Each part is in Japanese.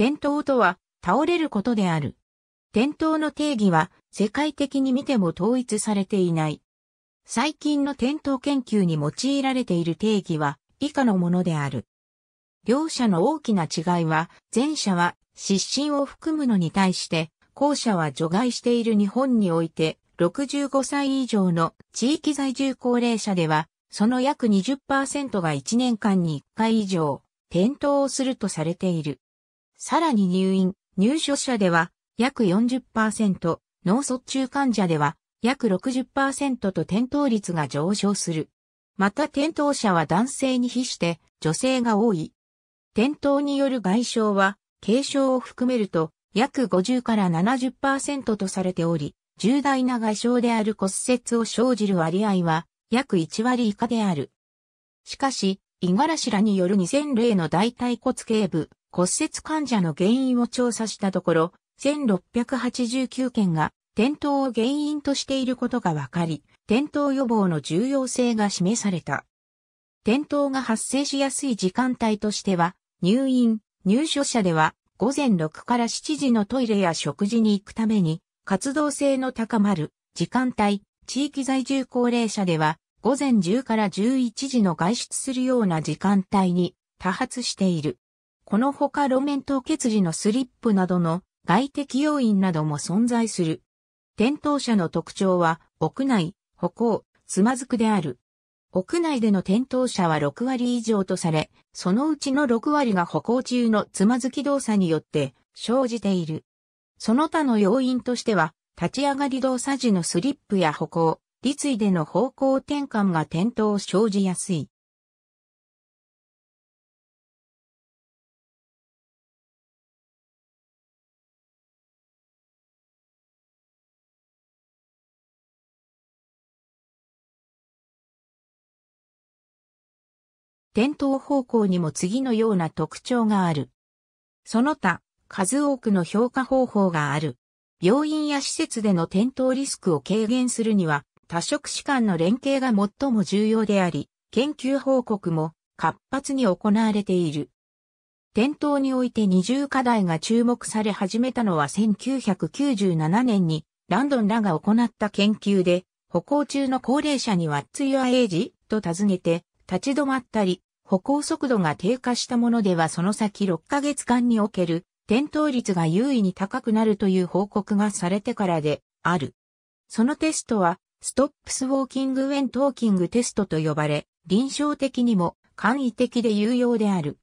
転倒とは、倒れることである。転倒の定義は、世界的に見ても統一されていない。最近の転倒研究に用いられている定義は、以下のものである。両者の大きな違いは、前者は失神を含むのに対して、後者は除外している日本において、65歳以上の地域在住高齢者では、その約20%が1年間に1回以上、転倒をするとされている。さらに入院、入所者では約40%、脳卒中患者では約60%と転倒率が上昇する。また転倒者は男性に比して女性が多い。転倒による外傷は軽傷を含めると約50から70%とされており、重大な外傷である骨折を生じる割合は約1割以下である。しかし、五十嵐らによる2000例の大腿骨頸部、骨折患者の原因を調査したところ、1689件が転倒を原因としていることが分かり、転倒予防の重要性が示された。転倒が発生しやすい時間帯としては、入院、入所者では午前6から7時のトイレや食事に行くために、活動性の高まる時間帯、地域在住高齢者では午前10から11時の外出するような時間帯に多発している。このほか路面凍結時のスリップなどの外的要因なども存在する。転倒者の特徴は、屋内、歩行、つまずくである。屋内での転倒者は6割以上とされ、そのうちの6割が歩行中のつまずき動作によって生じている。その他の要因としては、立ち上がり動作時のスリップや歩行、立位での方向転換が転倒を生じやすい。点灯方向にも次のような特徴がある。その他、数多くの評価方法がある。病院や施設での転倒リスクを軽減するには、多職士間の連携が最も重要であり、研究報告も活発に行われている。転倒において二重課題が注目され始めたのは1997年にランドンらが行った研究で、歩行中の高齢者にはつツ・はア・エイジと尋ねて、立ち止まったり、歩行速度が低下したものではその先6ヶ月間における転倒率が優位に高くなるという報告がされてからである。そのテストは、ストップスウォーキングウェントーキングテストと呼ばれ、臨床的にも簡易的で有用である。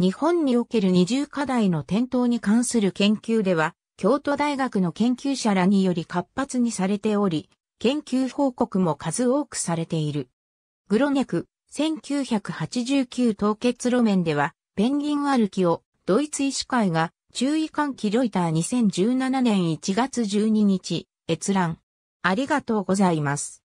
日本における二重課題の転倒に関する研究では、京都大学の研究者らにより活発にされており、研究報告も数多くされている。グロネク、1989凍結路面では、ペンギン歩きをドイツ医師会が注意喚起ロイター2017年1月12日閲覧。ありがとうございます。